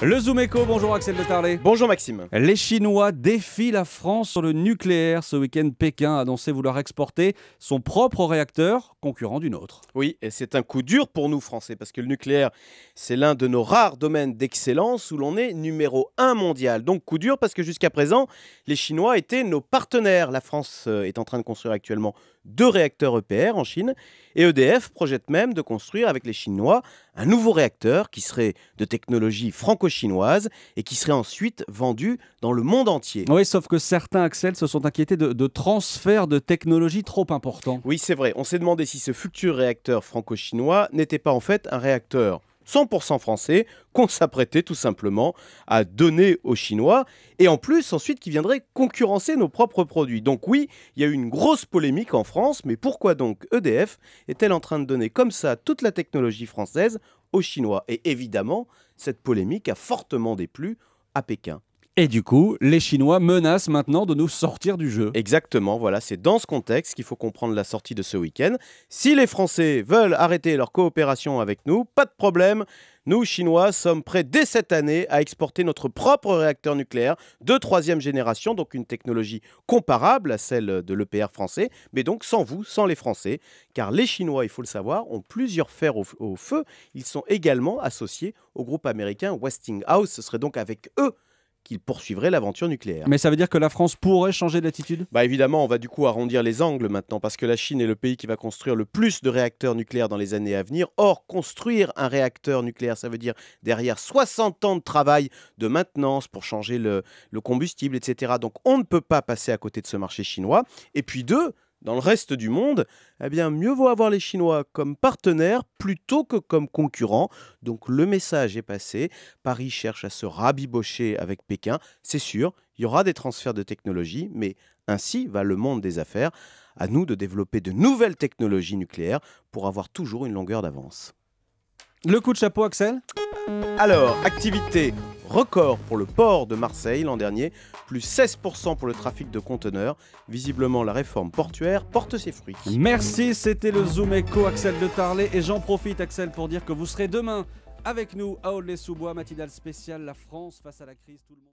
Le Zoom Echo, bonjour Axel de Tarlé. Bonjour Maxime. Les Chinois défient la France sur le nucléaire. Ce week-end, Pékin a annoncé vouloir exporter son propre réacteur, concurrent du nôtre. Oui, et c'est un coup dur pour nous Français, parce que le nucléaire, c'est l'un de nos rares domaines d'excellence où l'on est numéro un mondial. Donc coup dur parce que jusqu'à présent, les Chinois étaient nos partenaires. La France euh, est en train de construire actuellement deux réacteurs EPR en Chine, et EDF projette même de construire avec les Chinois un nouveau réacteur qui serait de technologie franco chinoise et qui serait ensuite vendue dans le monde entier. Oui, sauf que certains, Axel, se sont inquiétés de, de transferts de technologies trop importants. Oui, c'est vrai. On s'est demandé si ce futur réacteur franco-chinois n'était pas en fait un réacteur 100% français qu'on s'apprêtait tout simplement à donner aux Chinois et en plus ensuite qui viendrait concurrencer nos propres produits. Donc oui, il y a eu une grosse polémique en France, mais pourquoi donc EDF est-elle en train de donner comme ça toute la technologie française aux Chinois. Et évidemment, cette polémique a fortement déplu à Pékin. Et du coup, les Chinois menacent maintenant de nous sortir du jeu. Exactement, voilà, c'est dans ce contexte qu'il faut comprendre la sortie de ce week-end. Si les Français veulent arrêter leur coopération avec nous, pas de problème, nous, Chinois, sommes prêts dès cette année à exporter notre propre réacteur nucléaire de troisième génération, donc une technologie comparable à celle de l'EPR français, mais donc sans vous, sans les Français, car les Chinois, il faut le savoir, ont plusieurs fers au, feu. Ils sont également associés au groupe américain Westinghouse. Ce serait donc avec eux qu'il poursuivrait l'aventure nucléaire. Mais ça veut dire que la France pourrait changer d'attitude Bah évidemment, on va du coup arrondir les angles maintenant, parce que la Chine est le pays qui va construire le plus de réacteurs nucléaires dans les années à venir. Or, construire un réacteur nucléaire, ça veut dire derrière 60 ans de travail, de maintenance pour changer le, le combustible, etc. Donc on ne peut pas passer à côté de ce marché chinois. Et puis deux, dans le reste du monde, eh bien, mieux vaut avoir les Chinois comme partenaires plutôt que comme concurrents. Donc le message est passé. Paris cherche à se rabibocher avec Pékin. C'est sûr, il y aura des transferts de technologies, mais ainsi va le monde des affaires. À nous de développer de nouvelles technologies nucléaires pour avoir toujours une longueur d'avance. Le coup de chapeau, Axel Alors, activité record pour le port de Marseille l'an dernier, plus 16% pour le trafic de conteneurs. Visiblement, la réforme portuaire porte ses fruits. Merci, c'était le Zoom Echo Axel de Tarlet. Et j'en profite, Axel, pour dire que vous serez demain avec nous à Aulnay-sous-Bois, matinale spéciale La France face à la crise. Tout le monde...